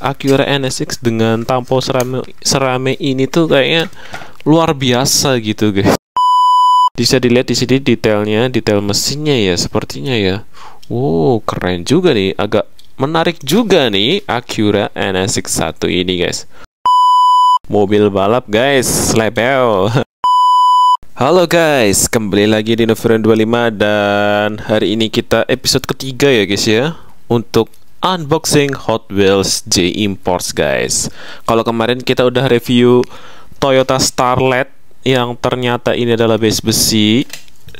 Acura NSX dengan tampo serame, serame ini tuh kayaknya luar biasa gitu guys bisa dilihat di sini detailnya detail mesinnya ya sepertinya ya wow keren juga nih agak menarik juga nih Acura NSX1 ini guys mobil balap guys lepel Halo guys, kembali lagi di Noviran 25 dan hari ini kita episode ketiga ya guys ya untuk unboxing Hot Wheels J Imports guys. Kalau kemarin kita udah review Toyota Starlet yang ternyata ini adalah base besi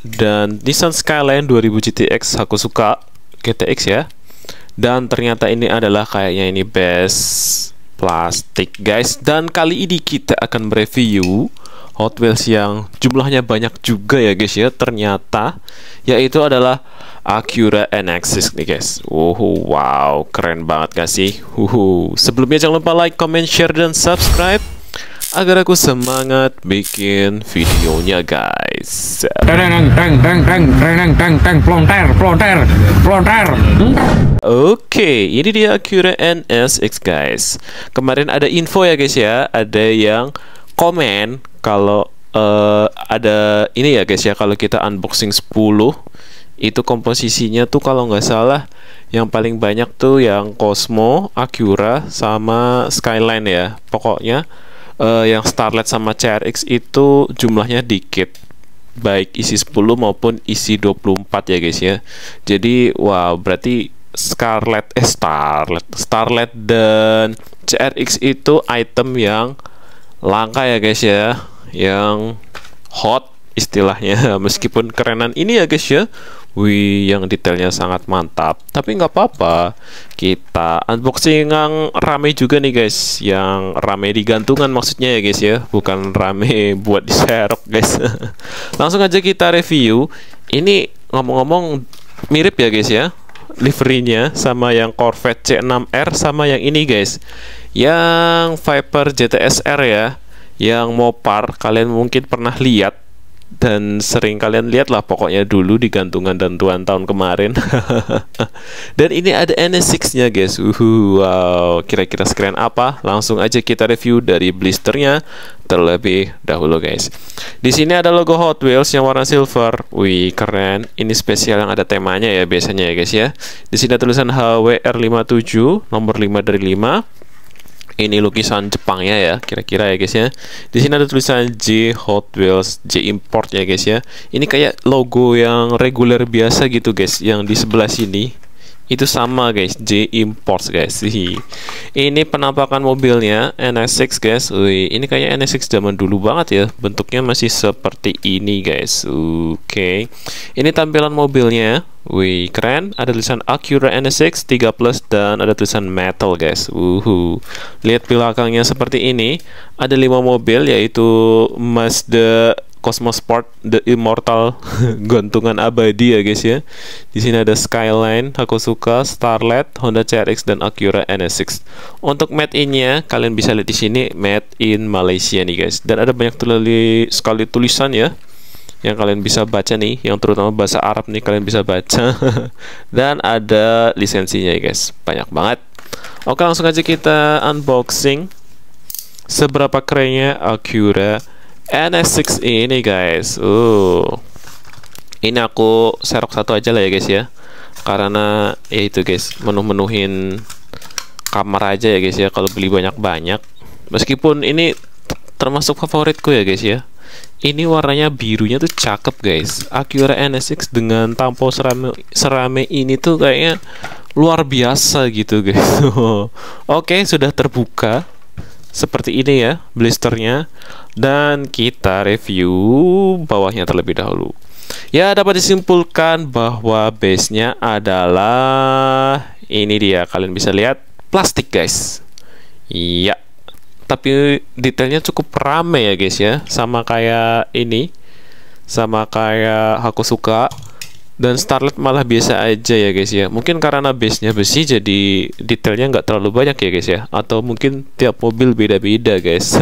dan Nissan Skyline 2000 GTX aku suka GTX ya. Dan ternyata ini adalah kayaknya ini base plastik guys dan kali ini kita akan mereview Hot Wheels yang jumlahnya banyak juga ya guys ya ternyata yaitu adalah Acura nx nih guys. Oh wow keren banget gak sih? Huhu. Sebelumnya jangan lupa like, comment, share dan subscribe agar aku semangat bikin videonya guys. Oke, ini dia Acura NSX guys. Kemarin ada info ya guys ya, ada yang komen kalau uh, ada ini ya guys ya kalau kita unboxing 10 itu komposisinya tuh kalau nggak salah yang paling banyak tuh yang Cosmo, Acura sama Skyline ya. Pokoknya uh, yang Starlet sama CRX itu jumlahnya dikit. Baik isi 10 maupun isi 24 ya guys ya. Jadi wah wow, berarti Scarlet eh Starlet, Starlet dan CRX itu item yang langka ya guys ya yang hot istilahnya meskipun kerenan ini ya guys ya wih yang detailnya sangat mantap tapi nggak apa-apa kita unboxing yang rame juga nih guys yang rame digantungan maksudnya ya guys ya bukan rame buat diserok guys langsung aja kita review ini ngomong-ngomong mirip ya guys ya liverynya sama yang Corvette C6R sama yang ini guys yang Viper jtsr ya yang Mopar kalian mungkin pernah lihat dan sering kalian lihat lah pokoknya dulu di gantungan dan tuan tahun kemarin dan ini ada NS6 nya guys uhuh, wow kira-kira sekeren apa langsung aja kita review dari blisternya terlebih dahulu guys di sini ada logo Hot Wheels yang warna silver wih keren ini spesial yang ada temanya ya biasanya ya guys ya di sini ada tulisan HWR57 nomor 5 dari 5 ini lukisan Jepangnya ya kira-kira ya guys ya di sini ada tulisan J Hot Wheels J Import ya guys ya ini kayak logo yang reguler biasa gitu guys yang di sebelah sini itu sama guys J imports guys sih ini penampakan mobilnya NS6 guys Wih, ini kayak NS6 zaman dulu banget ya bentuknya masih seperti ini guys oke okay. ini tampilan mobilnya Wih, keren. Ada tulisan Acura NSX 3 Plus dan ada tulisan metal, guys. Uhu. Lihat belakangnya seperti ini. Ada lima mobil yaitu Mazda Cosmosport The Immortal gantungan abadi ya guys ya. Di sini ada Skyline, aku suka Starlet, Honda CRX dan Acura NSX. Untuk made in-nya kalian bisa lihat di sini made in Malaysia nih guys. Dan ada banyak tulali, sekali tulisan ya yang kalian bisa baca nih, yang terutama bahasa Arab nih kalian bisa baca. dan ada lisensinya ya guys. Banyak banget. Oke, langsung aja kita unboxing seberapa kerennya Acura NS6 ini guys uh ini aku serok satu aja lah ya guys ya karena ya itu guys menuh-menuhin kamar aja ya guys ya kalau beli banyak-banyak meskipun ini termasuk favoritku ya guys ya ini warnanya birunya tuh cakep guys Acura NSX dengan tampo serame, serame ini tuh kayaknya luar biasa gitu guys oke okay, sudah terbuka seperti ini ya blisternya dan kita review bawahnya terlebih dahulu ya dapat disimpulkan bahwa base nya adalah ini dia kalian bisa lihat plastik guys iya tapi detailnya cukup rame ya guys ya sama kayak ini sama kayak aku suka dan Starlet malah biasa aja ya guys ya mungkin karena base-nya besi jadi detailnya nggak terlalu banyak ya guys ya atau mungkin tiap mobil beda-beda guys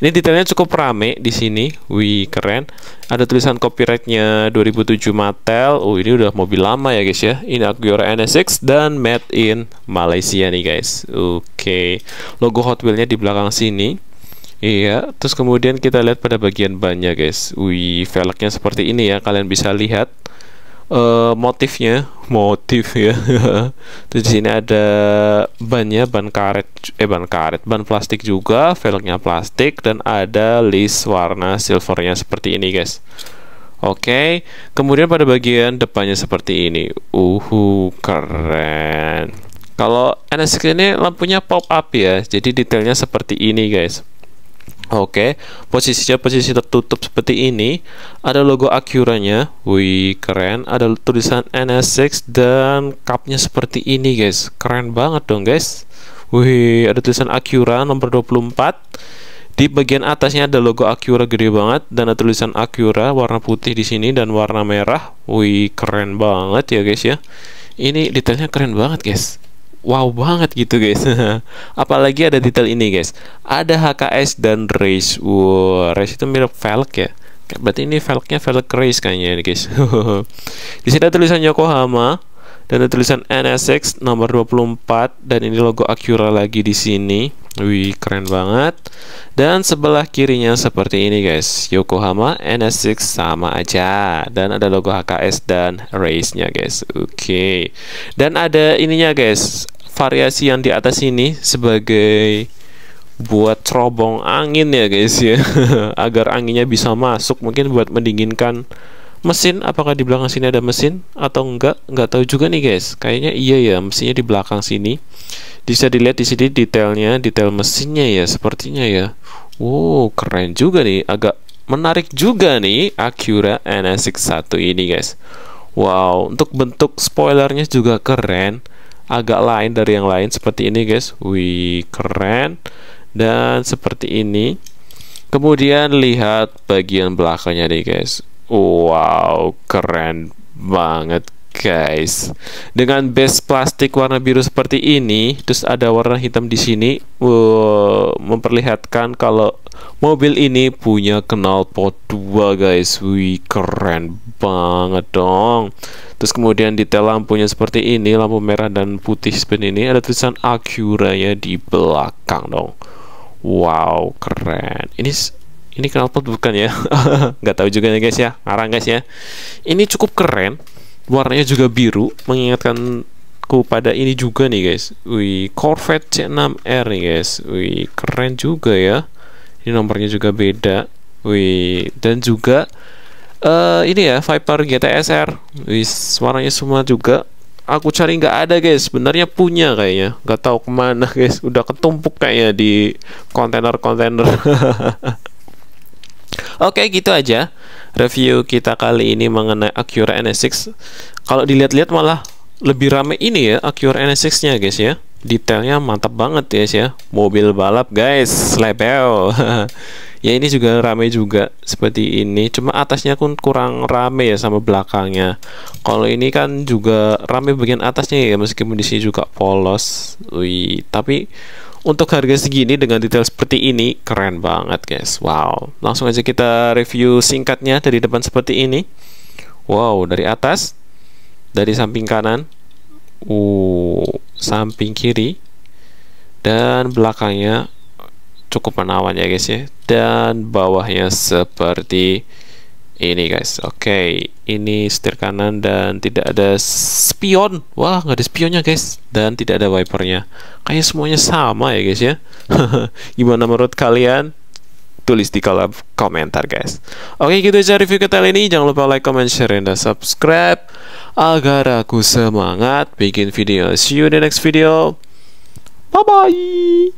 ini detailnya cukup rame di sini wih keren ada tulisan copyrightnya 2007 Mattel oh ini udah mobil lama ya guys ya ini Acura NSX dan made in Malaysia nih guys oke okay. logo Hot Wheels-nya di belakang sini Iya, terus kemudian kita lihat pada bagian bannya guys. Wih, velgnya seperti ini ya, kalian bisa lihat uh, motifnya motif ya terus di sini ada bannya ban karet eh ban karet ban plastik juga velgnya plastik dan ada list warna silvernya seperti ini guys Oke, okay. kemudian pada bagian depannya seperti ini. Uhu, keren. Kalau NSX ini lampunya pop up ya, jadi detailnya seperti ini guys. Oke, posisinya posisi tertutup seperti ini. Ada logo Acura-nya. Wih, keren. Ada tulisan NSX 6 dan cupnya seperti ini, guys. Keren banget dong, guys. Wih, ada tulisan Acura nomor 24. Di bagian atasnya ada logo Acura gede banget dan ada tulisan Acura warna putih di sini dan warna merah. Wih, keren banget ya, guys ya. Ini detailnya keren banget, guys wow banget gitu guys apalagi ada detail ini guys ada HKS dan race wow race itu mirip velg ya berarti ini velgnya velg race kayaknya guys di sini ada tulisan Yokohama dan ada tulisan NSX nomor 24 dan ini logo Acura lagi di sini Wih, keren banget. Dan sebelah kirinya seperti ini guys. Yokohama NS6 sama aja. Dan ada logo HKS dan race-nya guys. Oke. Okay. Dan ada ininya guys. Variasi yang di atas ini sebagai buat cerobong angin ya guys ya. Agar anginnya bisa masuk mungkin buat mendinginkan mesin apakah di belakang sini ada mesin atau enggak enggak tahu juga nih guys kayaknya iya ya mesinnya di belakang sini bisa dilihat di sini detailnya detail mesinnya ya sepertinya ya wow keren juga nih agak menarik juga nih Acura NSX satu ini guys wow untuk bentuk spoilernya juga keren agak lain dari yang lain seperti ini guys wih keren dan seperti ini kemudian lihat bagian belakangnya nih guys Wow, keren banget guys. Dengan base plastik warna biru seperti ini, terus ada warna hitam di sini, wow, memperlihatkan kalau mobil ini punya knalpot dua guys. Wih, keren banget dong. Terus kemudian detail lampunya seperti ini, lampu merah dan putih seperti ini, ada tulisan Acura ya di belakang dong. Wow, keren. Ini ini knalpot bukan ya nggak tahu juga ya guys ya arang guys ya ini cukup keren warnanya juga biru mengingatkan pada ini juga nih guys wih Corvette C6R nih guys wih keren juga ya ini nomornya juga beda wih dan juga uh, ini ya Viper GTSR wih suaranya semua juga aku cari nggak ada guys sebenarnya punya kayaknya nggak tahu kemana guys udah ketumpuk kayaknya di kontainer kontainer Oke, gitu aja review kita kali ini mengenai Acura NSX. Kalau dilihat-lihat malah lebih rame ini ya Acura nsx nya guys ya. Detailnya mantap banget ya, guys ya. Mobil balap, guys. Lebel. ya ini juga rame juga seperti ini. Cuma atasnya pun kurang rame ya sama belakangnya. Kalau ini kan juga rame bagian atasnya ya meskipun di sini juga polos. Wih, tapi untuk harga segini dengan detail seperti ini keren banget guys wow langsung aja kita review singkatnya dari depan seperti ini wow dari atas dari samping kanan uh samping kiri dan belakangnya cukup menawan ya guys ya dan bawahnya seperti ini guys oke okay. ini setir kanan dan tidak ada spion wah nggak ada spionnya guys dan tidak ada wipernya kayak semuanya sama ya guys ya gimana menurut kalian tulis di kolom komentar guys oke okay, gitu aja review kita kali ini jangan lupa like comment share dan subscribe agar aku semangat bikin video see you in the next video bye bye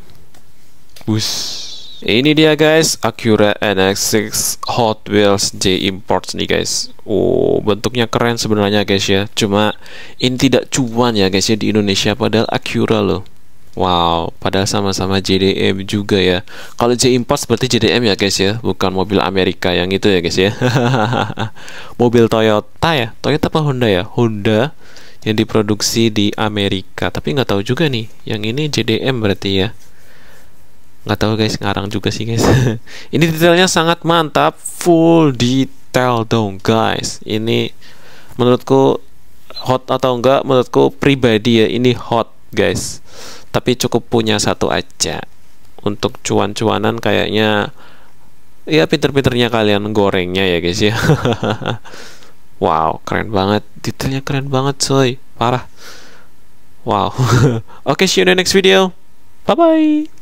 bus ini dia guys, Acura NX6 Hot Wheels J Imports nih guys. Oh, bentuknya keren sebenarnya guys ya. Cuma ini tidak cuan ya guys ya di Indonesia padahal Acura loh. Wow, padahal sama-sama JDM juga ya. Kalau J Imports seperti JDM ya guys ya, bukan mobil Amerika yang itu ya guys ya. mobil Toyota ya, Toyota apa Honda ya? Honda yang diproduksi di Amerika. Tapi nggak tahu juga nih, yang ini JDM berarti ya nggak tahu guys ngarang juga sih guys ini detailnya sangat mantap full detail dong guys ini menurutku hot atau enggak menurutku pribadi ya ini hot guys tapi cukup punya satu aja untuk cuan-cuanan kayaknya ya pinter-pinternya kalian gorengnya ya guys ya wow keren banget detailnya keren banget coy parah wow oke okay, see you in the next video bye bye